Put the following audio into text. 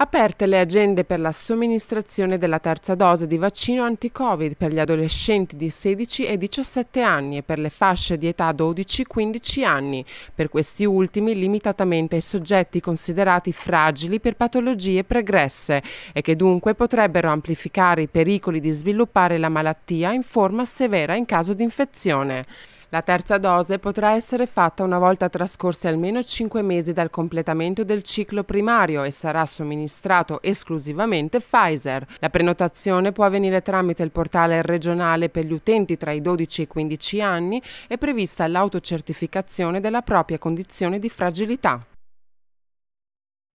Aperte le agende per la somministrazione della terza dose di vaccino anti-Covid per gli adolescenti di 16 e 17 anni e per le fasce di età 12-15 anni, per questi ultimi limitatamente ai soggetti considerati fragili per patologie pregresse e che dunque potrebbero amplificare i pericoli di sviluppare la malattia in forma severa in caso di infezione. La terza dose potrà essere fatta una volta trascorsi almeno 5 mesi dal completamento del ciclo primario e sarà somministrato esclusivamente Pfizer. La prenotazione può avvenire tramite il portale regionale per gli utenti tra i 12 e i 15 anni è prevista l'autocertificazione della propria condizione di fragilità.